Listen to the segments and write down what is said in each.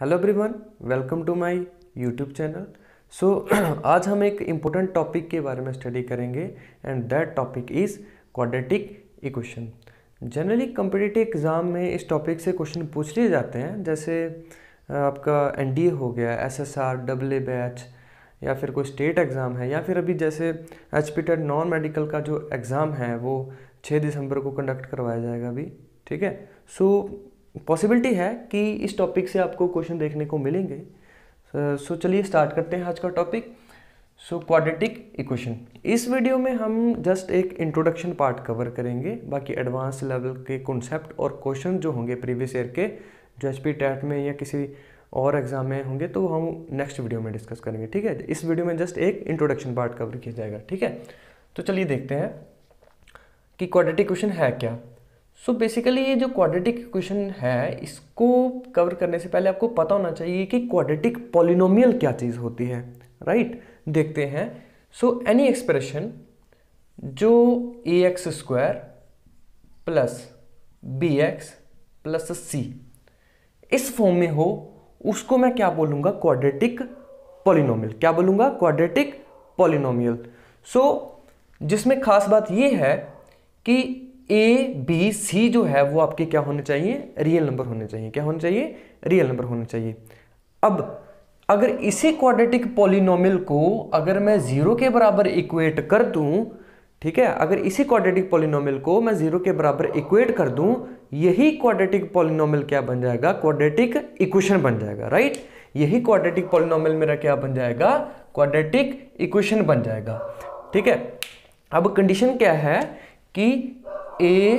Hello everyone welcome to my YouTube channel so आज हम एक इम्पोर्टेंट टॉपिक के बारे में स्टडी करेंगे and that topic is quadratic equation generally competitive exam में इस टॉपिक से क्वेश्चन पूछ लिए जाते हैं जैसे आपका एन हो गया S S R double A batch या फिर कोई स्टेट एग्ज़ाम है या फिर अभी जैसे H P TET non medical का जो एग्ज़ाम है वो छः दिसंबर को कंडक्ट करवाया जाएगा अभी ठीक है सो so, पॉसिबिलिटी है कि इस टॉपिक से आपको क्वेश्चन देखने को मिलेंगे सो so, चलिए स्टार्ट करते हैं आज का टॉपिक सो क्वाड्रेटिक इक्वेशन इस वीडियो में हम जस्ट एक इंट्रोडक्शन पार्ट कवर करेंगे बाकी एडवांस लेवल के कॉन्सेप्ट और क्वेश्चन जो होंगे प्रीवियस ईयर के जो एच पी टेट में या किसी और एग्जाम में होंगे तो हम नेक्स्ट वीडियो में डिस्कस करेंगे ठीक है इस वीडियो में जस्ट एक इंट्रोडक्शन पार्ट कवर किया जाएगा ठीक है तो चलिए देखते हैं कि क्वाड्रेटिक इक्वेशन है क्या सो so बेसिकली ये जो क्वाड्रेटिक इक्वेशन है इसको कवर करने से पहले आपको पता होना चाहिए कि क्वाड्रेटिक पॉलिनोमियल क्या चीज़ होती है राइट right? देखते हैं सो एनी एक्सप्रेशन जो a x square plus b x plus c इस फॉर्म में हो उसको मैं क्या बोलूँगा क्वाड्रेटिक पॉलिनोमियल क्या बोलूँगा क्वाड्रेटिक पॉलिनोमियल सो जिसमें खास बात ये है कि ए बी सी जो है वो आपके क्या होने चाहिए रियल नंबर होने चाहिए क्या होने चाहिए रियल नंबर होने चाहिए अब अगर इसी क्वाड्रेटिक पॉलिनोमियल को अगर मैं ज़ीरो के बराबर इक्वेट कर दूं ठीक है अगर इसी क्वाड्रेटिक पॉलिनोमियल को मैं ज़ीरो के बराबर इक्वेट कर दूं यही क्वाड्रेटिक पॉलिनोमियल क्या बन जाएगा क्वाड्रेटिक इक्वेशन बन जाएगा राइट यही क्वाड्रेटिक पॉलिनोमियल मेरा क्या बन जाएगा क्वाड्रेटिक इक्वेशन बन जाएगा ठीक है अब कंडीशन क्या है कि ए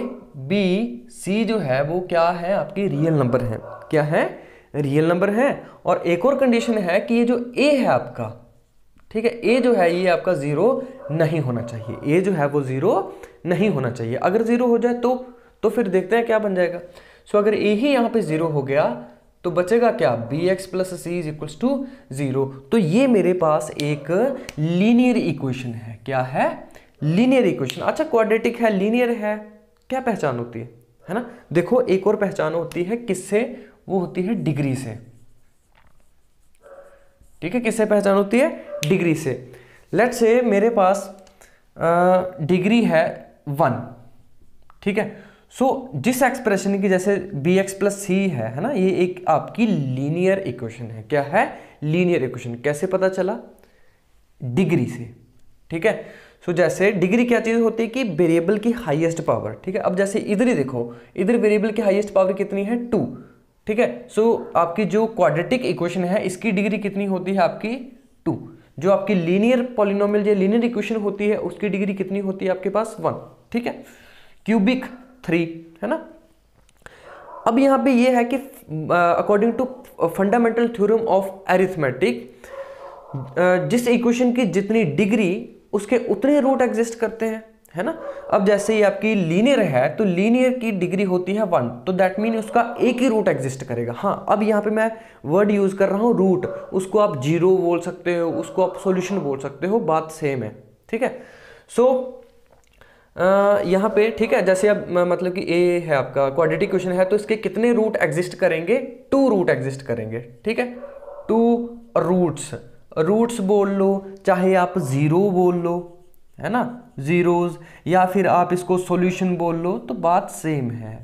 बी सी जो है वो क्या है आपके रियल नंबर हैं क्या है रियल नंबर है और एक और कंडीशन है कि ये जो ए है आपका ठीक है ए जो है ये आपका ज़ीरो नहीं होना चाहिए ए जो है वो ज़ीरो नहीं होना चाहिए अगर ज़ीरो हो जाए तो तो फिर देखते हैं क्या बन जाएगा सो अगर ए ही यहाँ पे ज़ीरो हो गया तो बचेगा क्या b x plus c is equals to zero तो ये मेरे पास एक लीनियर इक्वेशन है क्या है लीनियर इक्वेशन अच्छा क्वाड्रेटिक है लीनियर है क्या पहचान होती है है ना देखो एक और पहचान होती है किससे वो होती है डिग्री से ठीक है किससे पहचान होती है डिग्री से लेट से मेरे पास डिग्री है वन ठीक है सो so, जिस एक्सप्रेशन की जैसे बी एक्स प्लस सी है है ना ये एक आपकी लीनियर इक्वेशन है क्या है लीनियर इक्वेशन कैसे पता चला डिग्री से ठीक है सो so, जैसे डिग्री क्या चीज़ होती है कि वेरिएबल की हाईएस्ट पावर ठीक है अब जैसे इधर ही देखो इधर वेरिएबल की हाईएस्ट पावर कितनी है टू ठीक है सो so, आपकी जो क्वाड्रेटिक इक्वेशन है इसकी डिग्री कितनी होती है आपकी टू जो आपकी लीनियर पॉलिनोमल जो लीनियर इक्वेशन होती है उसकी डिग्री कितनी होती है आपके पास वन ठीक है क्यूबिक थ्री है ना अब यहाँ पे ये है कि according to fundamental theorem of arithmetic जिस इक्वेशन की जितनी डिग्री उसके उतने रूट एग्जिस्ट करते हैं है ना अब जैसे ही आपकी लीनियर है तो लीनियर की डिग्री होती है वन तो दैट मीन उसका एक ही रूट एग्जिस्ट करेगा हाँ अब यहाँ पे मैं वर्ड यूज़ कर रहा हूँ रूट उसको आप जीरो बोल सकते हो उसको आप सोल्यूशन बोल सकते हो बात सेम है ठीक है सो so, यहाँ पे ठीक है जैसे अब मतलब कि ए है आपका क्वाड्रेटिक क्वेश्चन है तो इसके कितने रूट एग्जिस्ट करेंगे टू रूट एग्जिस्ट करेंगे ठीक है टू रूट्स रूट्स बोल लो चाहे आप ज़ीरो बोल लो है ना ज़ीरोज़ या फिर आप इसको सॉल्यूशन बोल लो तो बात सेम है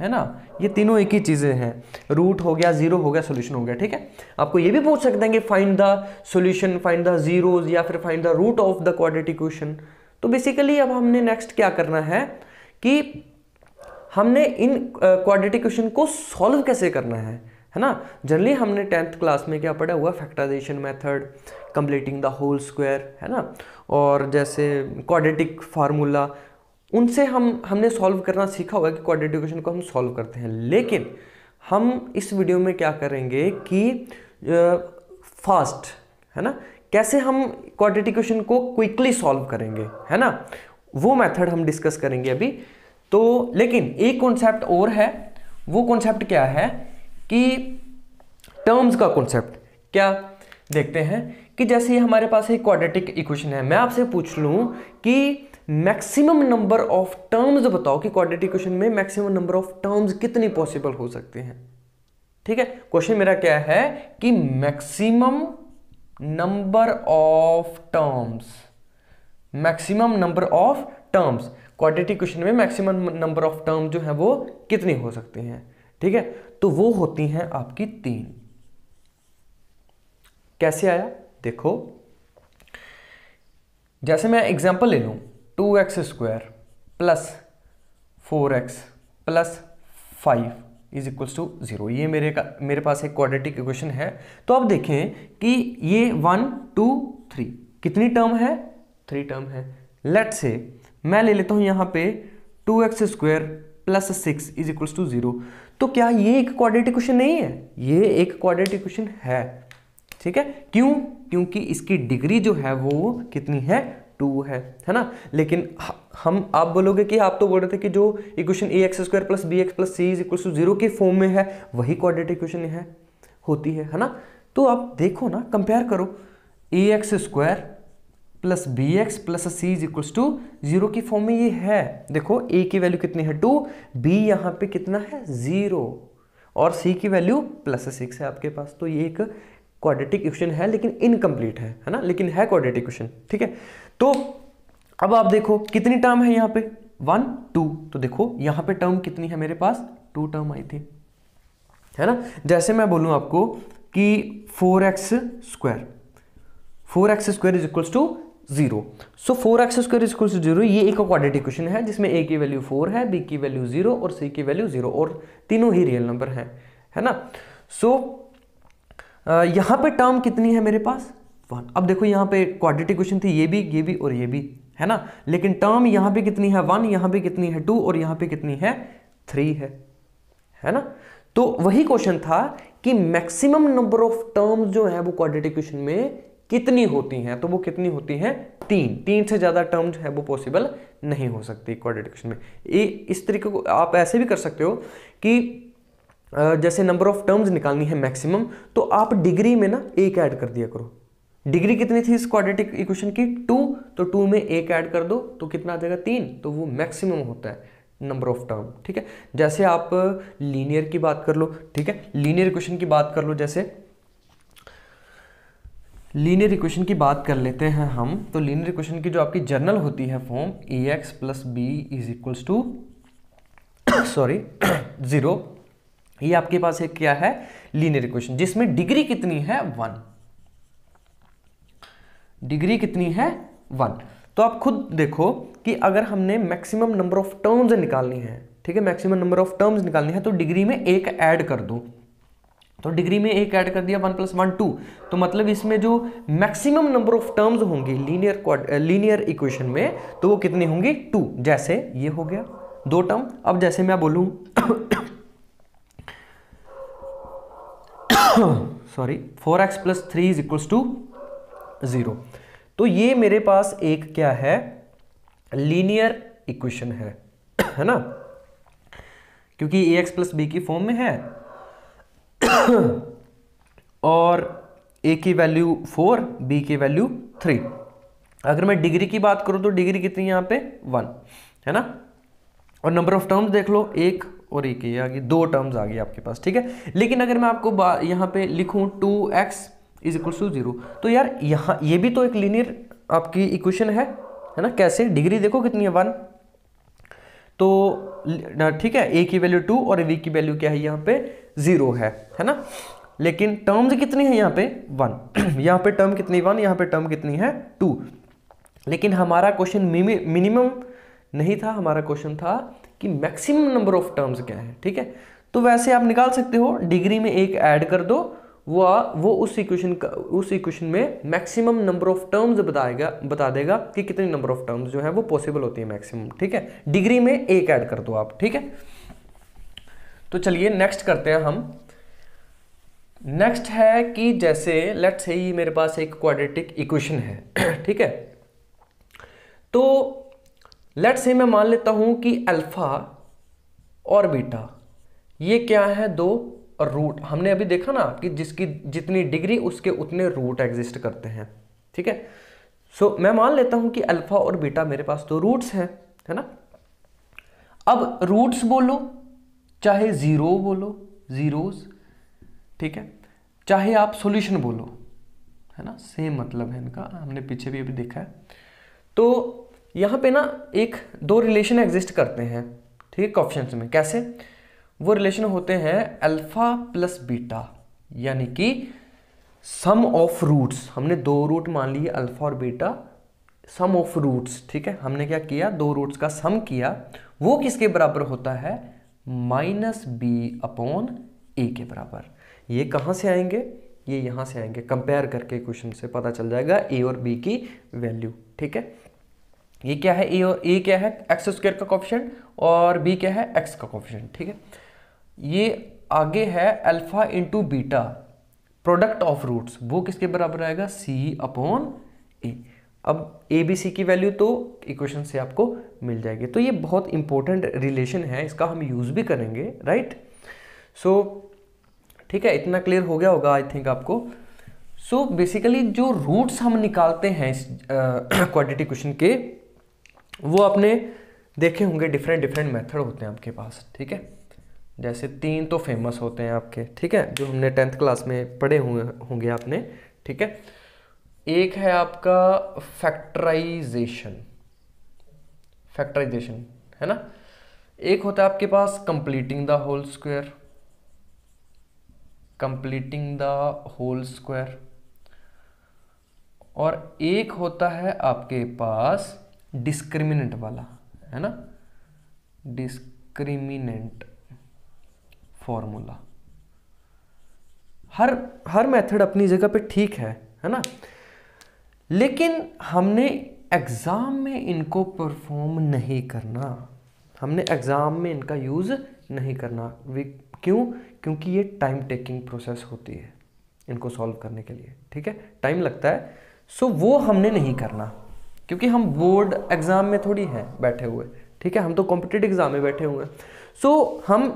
है ना ये तीनों एक ही चीज़ें हैं रूट हो गया ज़ीरो हो गया सोल्यूशन हो गया ठीक है आपको ये भी पूछ सकते हैं कि find the solution find the zeros या फिर find the root of the quadratic equation तो बेसिकली अब हमने नेक्स्ट क्या करना है कि हमने इन क्वाड्रेटिक इक्वेशन को सॉल्व कैसे करना है है ना जनरली हमने टेंथ क्लास में क्या पढ़ा हुआ factorization method completing the whole square है ना और जैसे क्वाड्रेटिक फार्मूला उनसे हम हमने सॉल्व करना सीखा हुआ है कि क्वाड्रेटिक इक्वेशन को हम सॉल्व करते हैं लेकिन हम इस वीडियो में क्या करेंगे कि फास्ट है ना कैसे हम क्वाड्रेटिक इक्वेशन को क्विकली सॉल्व करेंगे है ना वो मेथड हम डिस्कस करेंगे अभी तो लेकिन एक कॉन्सेप्ट और है वो कॉन्सेप्ट क्या है कि टर्म्स का कॉन्सेप्ट क्या देखते हैं कि जैसे ही हमारे पास एक क्वाड्रेटिक इक्वेशन है मैं आपसे पूछ लूँ कि मैक्सिमम नंबर ऑफ टर्म्स बताओ कि क्वाड्रेटिक इक्वेशन में मैक्सिमम नंबर ऑफ टर्म्स कितनी पॉसिबल हो सकती हैं ठीक है क्वेश्चन मेरा क्या है कि maximum number of terms maximum number of terms quadratic equation में मैक्सिमम नंबर ऑफ टर्म जो है वो कितनी हो सकती हैं ठीक है तो वो होती हैं आपकी तीन कैसे आया देखो जैसे मैं एग्जांपल ले लूँ two x square plus four x plus five is equals to zero ये मेरे का मेरे पास एक क्वाड्रेटिक इक्वेशन है तो आप देखें कि ये वन टू थ्री कितनी टर्म है थ्री टर्म है लेट से मैं ले लेता हूँ यहाँ पे two x square plus six is equals to zero तो क्या ये एक क्वाड्रेटिक क्वेश्चन नहीं है ये एक क्वाड्रेटिक क्वेश्चन है ठीक है क्यों क्योंकि इसकी डिग्री जो है वो कितनी है टू है है ना लेकिन हम आप बोलोगे कि आप तो बोल रहे थे कि जो equation a x square plus b x plus c is equal to zero के फॉर्म में है वही क्वाड्रेटिक इक्वेशन है होती है है ना तो आप देखो ना कंपेयर करो a x square plus b x plus c is equal to zero की फॉर्म में ये है देखो ए की वैल्यू कितनी है टू बी यहाँ पे कितना है जीरो और सी की वैल्यू प्लस सिक्स है आपके पास तो ये एक क्वाड्रेटिक इक्वेशन है लेकिन इनकम्प्लीट है है ना लेकिन है क्वाड्रेटिक इक्वेशन ठीक है तो अब आप देखो कितनी टर्म है यहाँ पे वन टू तो देखो यहाँ पे टर्म कितनी है मेरे पास टू टर्म आई थी है ना जैसे मैं बोलूँ आपको कि four x square four x square is equals to zero so four x square equal to zero ये एक क्वाड्रेटिक क्वेश्चन है जिसमें ए की वैल्यू फोर है बी की वैल्यू जीरो और सी की वैल्यू जीरो और तीनों ही रियल नंबर हैं है ना सो so, यहाँ पे टर्म कितनी है मेरे पास वन अब देखो यहाँ पे क्वाड्रेटिक क्वेश्चन थी ये भी ये भी और ये भी है ना लेकिन टर्म यहाँ पे कितनी है वन यहाँ पे कितनी है टू और यहाँ पे कितनी है थ्री है है ना तो वही क्वेश्चन था कि मैक्सिमम नंबर ऑफ टर्म्स जो है वो क्वाड्रेटिक इक्वेशन में कितनी होती हैं तो वो कितनी होती हैं तीन तीन से ज़्यादा टर्म जो है वो पॉसिबल नहीं हो सकती क्वाड में ये इस तरीके को आप ऐसे भी कर सकते हो कि जैसे नंबर ऑफ टर्म्स निकालनी है मैक्सिमम तो आप डिग्री में ना एक ऐड कर दिया करो डिग्री कितनी थी इस क्वाड्रेटिक इक्वेशन की टू तो टू में एक ऐड कर दो तो कितना आ जाएगा तीन तो वो मैक्सिमम होता है नंबर ऑफ टर्म ठीक है जैसे आप लीनियर की बात कर लो ठीक है लीनियर इक्वेशन की बात कर लो जैसे लीनियर इक्वेशन की बात कर लेते हैं हम तो लीनियर इक्वेशन की जो आपकी जर्नल होती है form a x plus b is equals to sorry zero ये आपके पास एक क्या है लीनियर इक्वेशन जिसमें डिग्री कितनी है वन डिग्री कितनी है वन तो आप खुद देखो कि अगर हमने मैक्सिमम नंबर ऑफ टर्म्स निकालनी है ठीक है मैक्सिमम नंबर ऑफ टर्म्स निकालनी है तो डिग्री में एक ऐड कर दो तो डिग्री में एक ऐड कर दिया वन प्लस वन टू तो मतलब इसमें जो मैक्सिमम नंबर ऑफ टर्म्स होंगे लीनियर लीनियर इक्वेशन में तो वो कितने होंगे टू जैसे ये हो गया दो टर्म अब जैसे मैं बोलूं sorry four x plus three is equals to zero तो ये मेरे पास एक क्या है लीनियर इक्वेशन है है ना क्योंकि ए एक्स प्लस बी की फॉर्म में है और ए की वैल्यू फोर बी की वैल्यू थ्री अगर मैं डिग्री की बात करूँ तो डिग्री कितनी है यहाँ पे वन है ना और नंबर ऑफ टर्म्स देख लो एक और एक ही आ गई दो टर्म्स आ गई आपके पास ठीक है लेकिन अगर मैं आपको यहाँ पे लिखूँ two x is equal to zero तो यार यहाँ ये भी तो एक लीनियर आपकी इक्वेशन है है ना कैसे डिग्री देखो कितनी है वन तो ठीक है ए की वैल्यू टू और वी की वैल्यू क्या है यहाँ पे ज़ीरो है है ना लेकिन टर्म्स कितनी है यहाँ पे वन यहाँ पे टर्म कितनी वन यहाँ पे टर्म कितनी है टू लेकिन हमारा क्वेश्चन मिनिमम नहीं था हमारा क्वेश्चन था कि मैक्सिमम नंबर ऑफ टर्म्स क्या है ठीक है तो वैसे आप निकाल सकते हो डिग्री में एक ऐड कर दो वह वो उस इक्वेशन का उस इक्वेशन में मैक्सिमम नंबर ऑफ टर्म्स बताएगा बता देगा कि कितने नंबर ऑफ टर्म्स जो है वो पॉसिबल होती है मैक्सिमम ठीक है डिग्री में एक ऐड कर दो आप ठीक है तो चलिए नेक्स्ट करते हैं हम नेक्स्ट है कि जैसे लेट्स से ही मेरे पास एक क्वाड्रेटिक इक्वेशन है ठीक है तो लेट्स से मैं मान लेता हूं कि अल्फा और बीटा ये क्या है दो रूट हमने अभी देखा ना कि जिसकी जितनी डिग्री उसके उतने रूट एग्जिस्ट करते हैं ठीक है सो so, मैं मान लेता हूं कि अल्फा और बीटा मेरे पास तो रूट्स हैं है ना अब रूट्स बोलो चाहे ज़ीरो बोलो ज़ीरोज़ ठीक है चाहे आप सॉल्यूशन बोलो है ना सेम मतलब है इनका हमने पीछे भी अभी देखा है तो यहां पे ना एक दो रिलेशन एग्जिस्ट करते हैं ठीक है ऑप्शन में कैसे वो रिलेशन होते हैं अल्फा प्लस बीटा यानी कि सम ऑफ रूट्स हमने दो रूट मान लिए अल्फा और बीटा सम ऑफ रूट्स ठीक है हमने क्या किया दो रूट्स का सम किया वो किसके बराबर होता है माइनस बी अपॉन ए के बराबर ये कहां से आएंगे ये यहां से आएंगे कंपेयर करके क्वेश्चन से पता चल जाएगा ए और बी की वैल्यू ठीक है ये क्या है ए और ए क्या है एक्स स्क्वायर का कॉप्शन और बी क्या है एक्स का कॉप्शन ठीक है ये आगे है alpha into beta product of roots वो किसके बराबर आएगा सी अपॉन ए अब ए बी सी की वैल्यू तो इक्वेशन से आपको मिल जाएगी तो ये बहुत इंपॉर्टेंट रिलेशन है इसका हम यूज़ भी करेंगे राइट सो so, ठीक है इतना क्लियर हो गया होगा आई थिंक आपको सो so, बेसिकली जो रूट्स हम निकालते हैं इस क्वाड्रेटिक क्वेश्चन के वो आपने देखे होंगे डिफरेंट डिफरेंट मेथड होते हैं आपके पास ठीक है जैसे तीन तो फेमस होते हैं आपके ठीक है जो हमने टेंथ क्लास में पढ़े हुए होंगे आपने ठीक है एक है आपका फैक्टराइजेशन फैक्टराइजेशन है ना एक होता है आपके पास completing the whole square completing the whole square और एक होता है आपके पास डिस्क्रिमिनेंट वाला है ना डिस्क्रिमिनेंट फॉर्मूला हर हर मेथड अपनी जगह पे ठीक है है ना लेकिन हमने एग्ज़ाम में इनको परफॉर्म नहीं करना हमने एग्ज़ाम में इनका यूज़ नहीं करना क्यों क्योंकि ये टाइम टेकिंग प्रोसेस होती है इनको सॉल्व करने के लिए ठीक है टाइम लगता है सो वो हमने नहीं करना क्योंकि हम बोर्ड एग्ज़ाम में थोड़ी हैं बैठे हुए ठीक है हम तो कॉम्पिटेटिव एग्ज़ाम में बैठे हुए हैं सो हम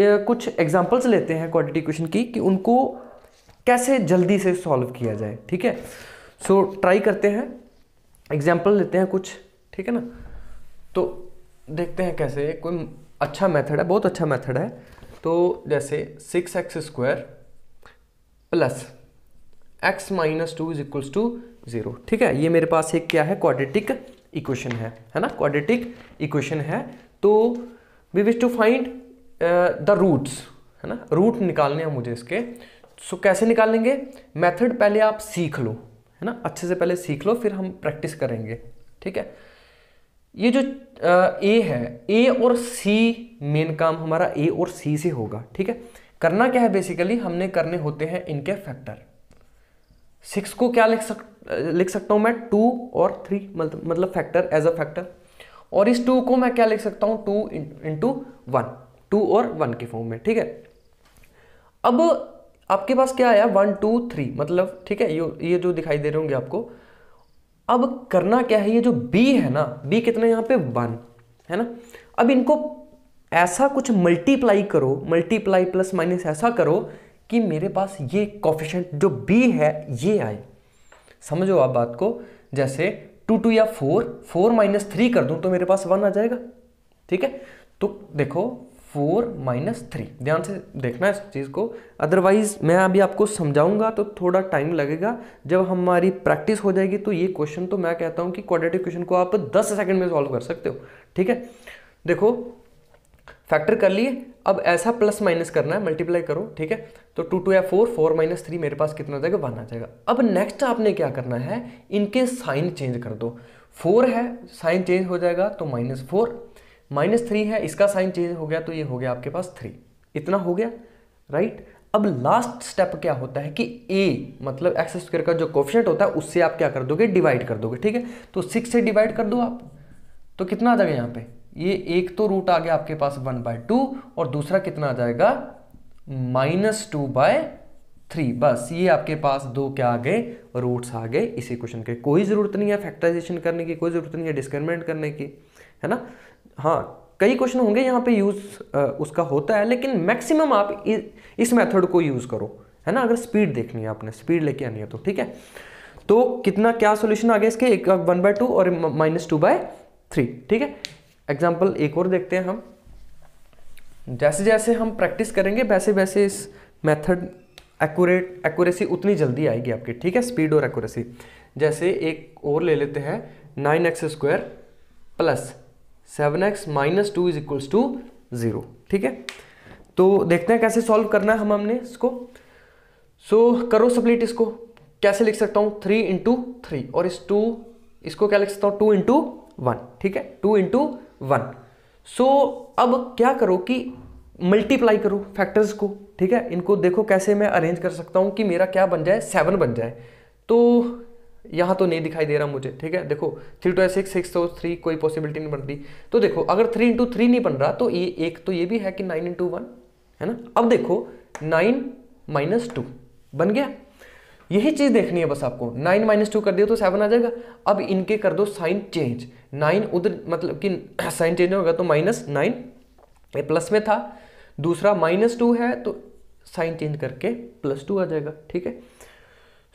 कुछ एग्जाम्पल्स लेते हैं क्वाड्रेटिक इक्वेशन की कि उनको कैसे जल्दी से सॉल्व किया जाए ठीक है सो ट्राई करते हैं एग्जाम्पल लेते हैं कुछ ठीक है ना तो देखते हैं कैसे कोई अच्छा मेथड है बहुत अच्छा मेथड है तो जैसे six x square plus x minus two is equals to zero ठीक है ये मेरे पास एक क्या है क्वाड्रेटिक इक्वेशन है है ना क्वाड्रेटिक इक्वेशन है तो we wish to find the roots है ना रूट निकालने हैं मुझे इसके सो so, कैसे निकालेंगे मेथड पहले आप सीख लो है ना अच्छे से पहले सीख लो फिर हम प्रैक्टिस करेंगे ठीक है ये जो ए है ए और सी मेन काम हमारा ए और सी से होगा ठीक है करना क्या है बेसिकली हमने करने होते हैं इनके फैक्टर सिक्स को क्या लिख सक लिख सकता हूँ मैं टू और थ्री मतलब मतलब फैक्टर एज अ फैक्टर और इस टू को मैं क्या लिख सकता हूँ टू इंटू वन टू और वन के फॉर्म में ठीक है अब आपके पास क्या आया वन टू थ्री मतलब ठीक है ये ये जो दिखाई दे रहे होंगे आपको अब करना क्या है ये जो b है ना b कितना यहाँ पे वन है ना अब इनको ऐसा कुछ मल्टीप्लाई करो मल्टीप्लाई प्लस माइनस ऐसा करो कि मेरे पास ये कॉफिशेंट जो b है ये आए समझो आप बात को जैसे टू टू या फोर फोर माइनस थ्री कर दूं तो मेरे पास वन आ जाएगा ठीक है तो देखो फोर माइनस थ्री ध्यान से देखना इस चीज़ को अदरवाइज़ मैं अभी आपको समझाऊंगा तो थोड़ा टाइम लगेगा जब हमारी प्रैक्टिस हो जाएगी तो ये क्वेश्चन तो मैं कहता हूँ कि क्वाड्रेटिक क्वेश्चन को आप दस सेकंड में सॉल्व कर सकते हो ठीक है देखो फैक्टर कर लिए अब ऐसा प्लस माइनस करना है मल्टीप्लाई करो ठीक है तो टू टू या फोर फोर माइनस थ्री मेरे पास कितना हो जाएगा वन आ जाएगा अब नेक्स्ट आपने क्या करना है इनके साइन चेंज कर दो फोर है साइन चेंज हो जाएगा तो माइनस फोर माइनस थ्री है इसका साइन चेंज हो गया तो ये हो गया आपके पास थ्री इतना हो गया राइट अब लास्ट स्टेप क्या होता है कि ए मतलब एक्स स्क्वेयर का जो कोफिशेंट होता है उससे आप क्या कर दोगे डिवाइड कर दोगे ठीक है तो सिक्स से डिवाइड कर दो आप तो कितना आ जाएगा यहाँ पे ये एक तो रूट आ गया आपके पास वन बाय टू और दूसरा कितना आ जाएगा माइनस टू बाय थ्री बस ये आपके पास दो क्या आ गए रूट्स आ गए इसी क्वेश्चन के कोई ज़रूरत नहीं है फैक्टराइजेशन करने की कोई ज़रूरत नहीं है डिस्क्रिमिनेट करने की है ना हाँ कई क्वेश्चन होंगे यहाँ पे यूज़ उसका होता है लेकिन मैक्सिमम आप इस मेथड को यूज़ करो है ना अगर स्पीड देखनी है आपने स्पीड लेके आनी है तो ठीक है तो कितना क्या सोल्यूशन आ गया इसके एक वन बाय टू और माइनस टू बाय थ्री ठीक है एग्जाम्पल एक और देखते हैं हम जैसे जैसे हम प्रैक्टिस करेंगे वैसे वैसे इस मेथड एक्यूरेट एक्यूरेसी उतनी जल्दी आएगी आपकी ठीक है स्पीड और एक्यूरेसी जैसे एक और ले लेते हैं nine x square plus seven x minus two is equals to zero ठीक है तो देखते हैं कैसे सॉल्व करना है हम हमने इसको सो so, करो सप्लीट इसको कैसे लिख सकता हूँ थ्री इंटू थ्री और इस टू इसको क्या लिख सकता हूँ टू इंटू वन ठीक है टू इंटू वन सो अब क्या करो कि मल्टीप्लाई करो फैक्टर्स को ठीक है इनको देखो कैसे मैं अरेंज कर सकता हूँ कि मेरा क्या बन जाए सेवन बन जाए तो यहाँ तो नहीं दिखाई दे रहा मुझे ठीक है देखो थ्री टू सिक्स सिक्स तो थ्री कोई पॉसिबिलिटी नहीं बन रही तो देखो अगर थ्री इंटू थ्री नहीं बन रहा तो ये एक तो ये भी है कि नाइन इंटू वन है ना अब देखो नाइन माइनस टू बन गया यही चीज़ देखनी है बस आपको नाइन माइनस टू कर दिया तो सेवन आ जाएगा अब इनके कर दो साइन चेंज नाइन उधर मतलब कि साइन चेंज होगा तो माइनस नाइन प्लस में था दूसरा माइनस टू है तो साइन चेंज करके प्लस टू आ जाएगा ठीक है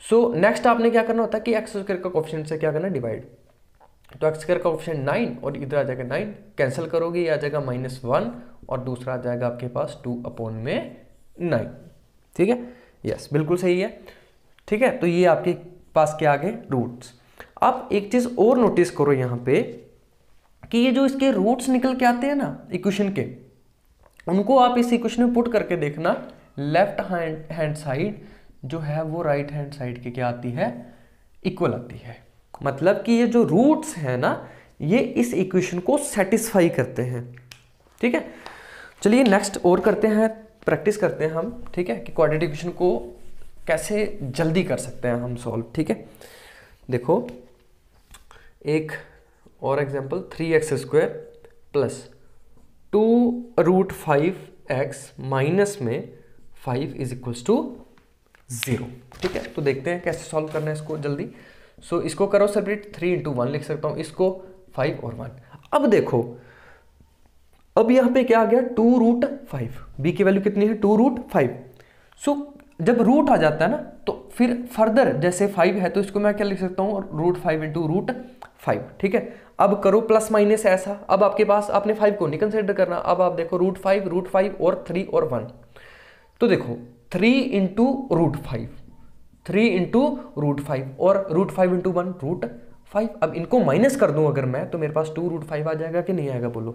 सो so, नेक्स्ट आपने क्या करना होता है कि एक्स स्क्र का ऑप्शन से क्या करना डिवाइड तो एक्स स्क्र का ऑप्शन नाइन और इधर आ जाएगा नाइन कैंसिल करोगे ये आ जाएगा माइनस वन और दूसरा आ जाएगा आपके पास टू अपॉन में नाइन ठीक है यस बिल्कुल सही है ठीक है तो ये आपके पास क्या आ गए रूट्स आप एक चीज़ और नोटिस करो यहाँ पे कि ये जो इसके रूट्स निकल के आते हैं ना इक्वेशन के उनको आप इस इक्वेशन में पुट करके देखना लेफ्ट हैंड हैंड साइड जो है वो राइट हैंड साइड की क्या आती है इक्वल आती है मतलब कि ये जो रूट्स है ना ये इस इक्वेशन को सेटिस्फाई करते हैं ठीक है चलिए नेक्स्ट और करते हैं प्रैक्टिस करते हैं हम ठीक है कि क्वाड्रेटिक इक्वेशन को कैसे जल्दी कर सकते हैं हम सॉल्व ठीक है देखो एक और example three x square plus two root five x minus में five is equals to zero ठीक है तो देखते हैं कैसे सॉल्व करना है इसको जल्दी सो so, इसको करो सेपरेट थ्री इंटू वन लिख सकता हूं इसको फाइव और वन अब देखो अब यहां पे क्या आ गया टू रूट फाइव बी की वैल्यू कितनी है टू रूट फाइव सो जब रूट आ जाता है ना तो फिर फर्दर जैसे फाइव है तो इसको मैं क्या लिख सकता हूं root five into root five ठीक है अब करो प्लस माइनस ऐसा अब आपके पास आपने फाइव को नहीं कंसिडर करना अब आप देखो रूट फाइव रूट फाइव और थ्री और वन तो देखो three into root five three into root five और root five into one root five अब इनको माइनस कर दूं अगर मैं तो मेरे पास टू रूट फाइव आ जाएगा कि नहीं आएगा बोलो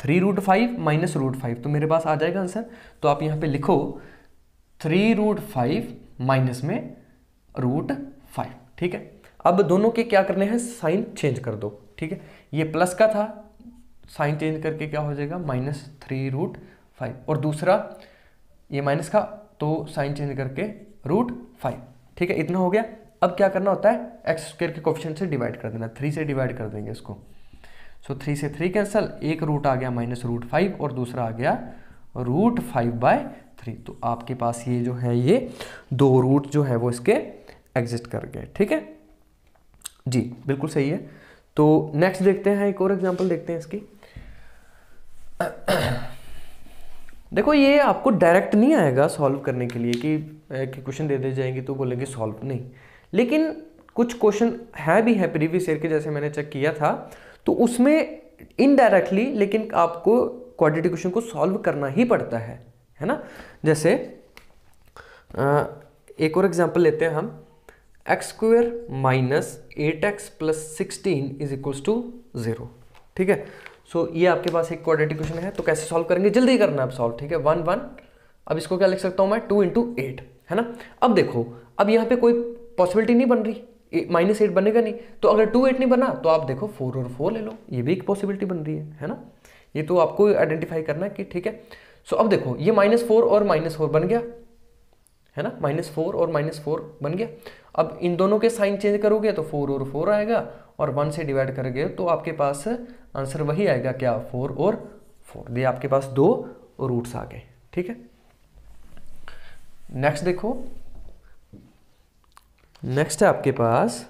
three root five minus root five तो मेरे पास आ जाएगा आंसर तो आप यहां पे लिखो थ्री रूट फाइव माइनस में रूट फाइव ठीक है अब दोनों के क्या करने हैं साइन चेंज कर दो ठीक है ये प्लस का था साइन चेंज करके क्या हो जाएगा माइनस थ्री रूट फाइव और दूसरा ये माइनस का तो साइन चेंज करके रूट फाइव ठीक है इतना हो गया अब क्या करना होता है एक्स स्क्र के क्वेश्चन से डिवाइड कर देना थ्री से डिवाइड कर देंगे इसको सो so, थ्री से थ्री कैंसल एक रूट आ गया माइनस रूट फाइव और दूसरा आ गया रूट फाइव बाय थ्री तो आपके पास ये जो है ये दो रूट जो है वो इसके एग्जिस्ट कर गए ठीक है जी बिल्कुल सही है तो नेक्स्ट देखते हैं एक और एग्जाम्पल देखते हैं इसकी देखो ये आपको डायरेक्ट नहीं आएगा सॉल्व करने के लिए कि क्वेश्चन दे दे जाएंगे तो बोलेंगे सॉल्व नहीं लेकिन कुछ क्वेश्चन है भी है प्रीवियस ईयर के जैसे मैंने चेक किया था तो उसमें इनडायरेक्टली लेकिन आपको क्वाड्रेटिक क्वेश्चन को सॉल्व करना ही पड़ता है है ना जैसे एक और एग्जांपल लेते हैं हम x square minus eight x plus sixteen is equals to zero ठीक है सो so, ये आपके पास एक क्वाड्रेटिक क्वेश्चन है तो कैसे सॉल्व करेंगे जल्दी करना आप सॉल्व ठीक है वन वन अब इसको क्या लिख सकता हूँ मैं टू इंटू एट है ना अब देखो अब यहाँ पे कोई पॉसिबिलिटी नहीं बन रही माइनस एट बनेगा नहीं तो अगर टू एट नहीं बना तो आप देखो फोर और फोर ले लो ये भी एक पॉसिबिलिटी बन रही है है ना ये तो आपको आइडेंटिफाई करना है कि ठीक है सो so, अब देखो ये माइनस फोर और माइनस फोर बन गया है ना माइनस फोर और माइनस फोर बन गया अब इन दोनों के साइन चेंज करोगे तो फोर और फोर आएगा और वन से डिवाइड कर गए तो आपके पास आंसर वही आएगा क्या फोर और फोर ये आपके पास दो रूट्स आ गए ठीक है नेक्स्ट देखो नेक्स्ट है आपके पास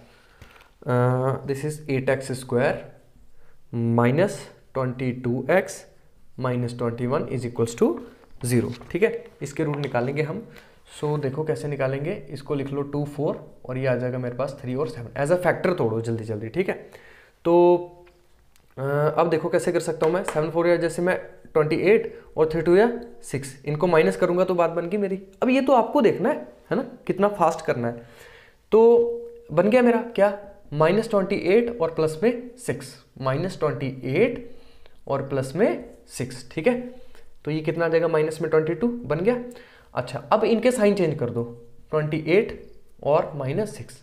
this is eight x square minus twenty two x minus twenty one is equals to zero ठीक है इसके रूट निकालेंगे हम सो so, देखो कैसे निकालेंगे इसको लिख लो टू फोर और ये आ जाएगा मेरे पास थ्री और सेवन एज अ फैक्टर तोड़ो जल्दी जल्दी ठीक है तो अब देखो कैसे कर सकता हूँ मैं सेवन फोर या जैसे मैं ट्वेंटी एट और थ्री टू या सिक्स इनको माइनस करूँगा तो बात बन गई मेरी अब ये तो आपको देखना है है ना कितना फास्ट करना है तो बन गया मेरा क्या माइनस ट्वेंटी एट और प्लस में सिक्स माइनस ट्वेंटी एट और प्लस में सिक्स ठीक है तो ये कितना आ जाएगा माइनस में ट्वेंटी टू बन गया अच्छा अब इनके साइन चेंज कर दो ट्वेंटी एट और माइनस सिक्स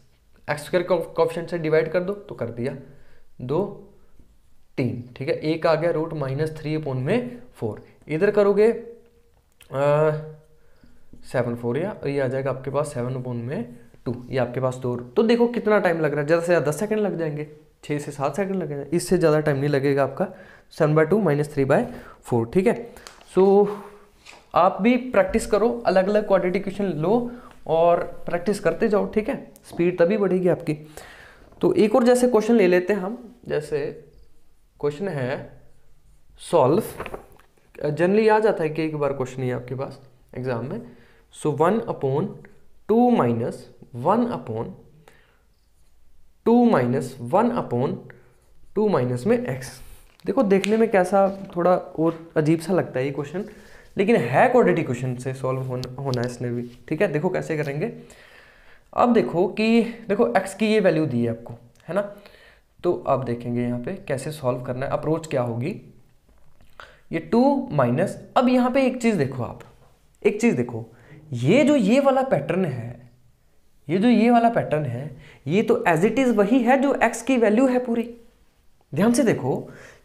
एक्स स्क्र कॉप्शन से डिवाइड कर दो तो कर दिया दो तीन ठीक है एक आ गया रूट माइनस थ्री अपोन में फोर इधर करोगे सेवन फोर या ये आ जाएगा आपके पास सेवन अपोन में टू ये आपके पास दो तो देखो कितना टाइम लग रहा है ज़्यादा से ज़्यादा दस सेकेंड लग जाएंगे छः से सात सेकंड लग इससे ज़्यादा टाइम नहीं लगेगा आपका seven by two minus three by four ठीक है सो so, आप भी प्रैक्टिस करो अलग अलग क्वाड्रेटिक क्वेश्चन लो और प्रैक्टिस करते जाओ ठीक है स्पीड तभी बढ़ेगी आपकी तो एक और जैसे क्वेश्चन ले लेते हैं हम जैसे क्वेश्चन है सॉल्व जनरली आ जाता है कि एक बार क्वेश्चन ही आपके पास एग्जाम में so one upon two minus one upon two minus one upon two minus में एक्स देखो देखने में कैसा थोड़ा और अजीब सा लगता है ये क्वेश्चन लेकिन है क्वाड्रेटिक क्वेश्चन से सॉल्व होना होना इसने भी ठीक है देखो कैसे करेंगे अब देखो कि देखो एक्स की ये वैल्यू दी है आपको है ना तो अब देखेंगे यहाँ पे कैसे सॉल्व करना है अप्रोच क्या होगी ये टू माइनस अब यहाँ पे एक चीज़ देखो आप एक चीज़ देखो ये जो ये वाला पैटर्न है ये जो ये वाला पैटर्न है ये तो एज इट इज़ वही है जो एक्स की वैल्यू है पूरी ध्यान से देखो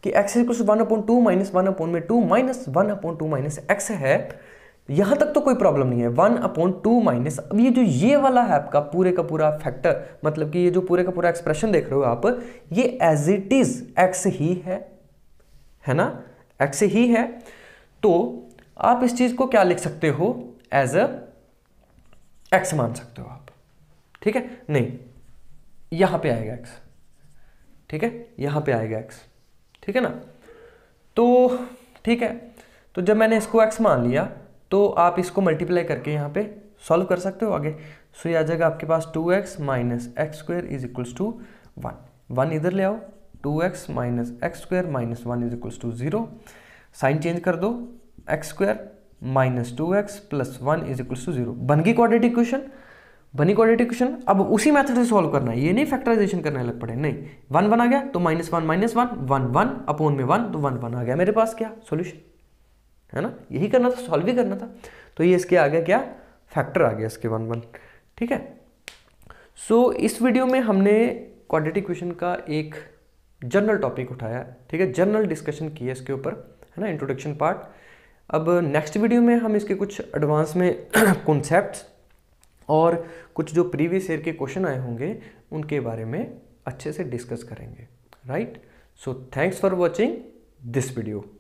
कि x equal one upon two minus one upon में two minus one upon two minus x है यहां तक तो कोई प्रॉब्लम नहीं है वन अपॉइंट टू माइनस अब ये जो ये वाला है आपका पूरे का पूरा फैक्टर मतलब कि ये जो पूरे का पूरा एक्सप्रेशन देख रहे हो आप ये एज इट इज एक्स ही है है ना एक्स ही है तो आप इस चीज़ को क्या लिख सकते हो एज अ एक्स मान सकते हो आप ठीक है नहीं यहां पे आएगा एक्स ठीक है यहां पे आएगा एक्स ठीक है ना तो ठीक है तो जब मैंने इसको एक्स मान लिया तो आप इसको मल्टीप्लाई करके यहाँ पे सॉल्व कर सकते हो आगे सो ये आ जाएगा आपके पास two x minus x square is equals to one one इधर ले आओ two x minus x square minus one is equals to zero sign change कर दो x square minus two x plus one is equals to zero बन गई quadratic equation बनी quality question अब उसी मेथड से सॉल्व करना है ये नहीं फैक्टराइजेशन करने लग पड़े नहीं वन वन आ गया तो minus one minus one one one upon में वन तो वन वन आ गया मेरे पास क्या सोल्यूशन है ना यही करना था सॉल्व ही करना था तो ये इसके आ गया क्या फैक्टर आ गया इसके वन वन ठीक है सो so, इस वीडियो में हमने क्वाड्रेटिक क्वेश्चन का एक जनरल टॉपिक उठाया ठीक है जनरल डिस्कशन किया इसके ऊपर है ना इंट्रोडक्शन पार्ट अब नेक्स्ट वीडियो में हम इसके कुछ एडवांस में कॉन्सेप्ट्स और कुछ जो प्रीवियस ईयर के क्वेश्चन आए होंगे उनके बारे में अच्छे से डिस्कस करेंगे right so thanks for watching this video